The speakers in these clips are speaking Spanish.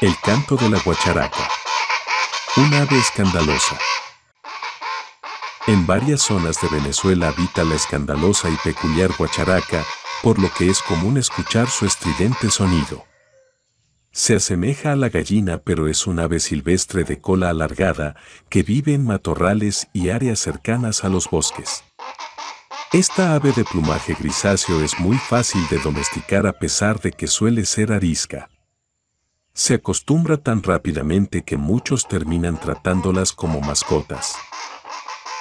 El canto de la guacharaca. un ave escandalosa. En varias zonas de Venezuela habita la escandalosa y peculiar guacharaca, por lo que es común escuchar su estridente sonido. Se asemeja a la gallina pero es un ave silvestre de cola alargada que vive en matorrales y áreas cercanas a los bosques. Esta ave de plumaje grisáceo es muy fácil de domesticar a pesar de que suele ser arisca se acostumbra tan rápidamente que muchos terminan tratándolas como mascotas.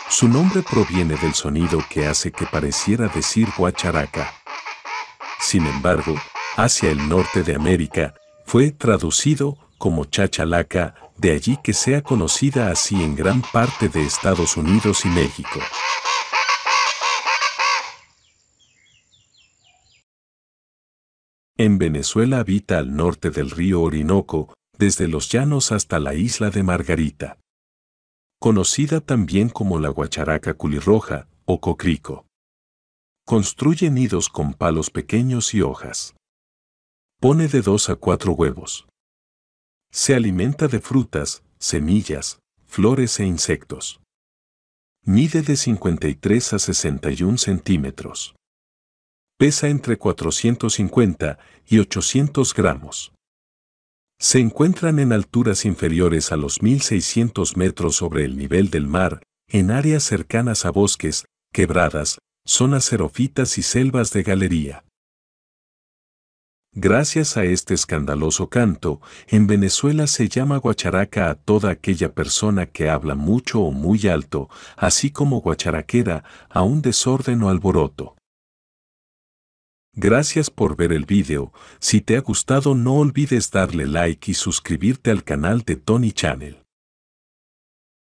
Su nombre proviene del sonido que hace que pareciera decir guacharaca. Sin embargo, hacia el norte de América, fue traducido como chachalaca, de allí que sea conocida así en gran parte de Estados Unidos y México. En Venezuela habita al norte del río Orinoco, desde los llanos hasta la isla de Margarita. Conocida también como la guacharaca culirroja o cocrico. Construye nidos con palos pequeños y hojas. Pone de dos a cuatro huevos. Se alimenta de frutas, semillas, flores e insectos. Mide de 53 a 61 centímetros pesa entre 450 y 800 gramos. Se encuentran en alturas inferiores a los 1.600 metros sobre el nivel del mar, en áreas cercanas a bosques, quebradas, zonas xerofitas y selvas de galería. Gracias a este escandaloso canto, en Venezuela se llama guacharaca a toda aquella persona que habla mucho o muy alto, así como guacharaquera a un desorden o alboroto. Gracias por ver el video, si te ha gustado no olvides darle like y suscribirte al canal de Tony Channel.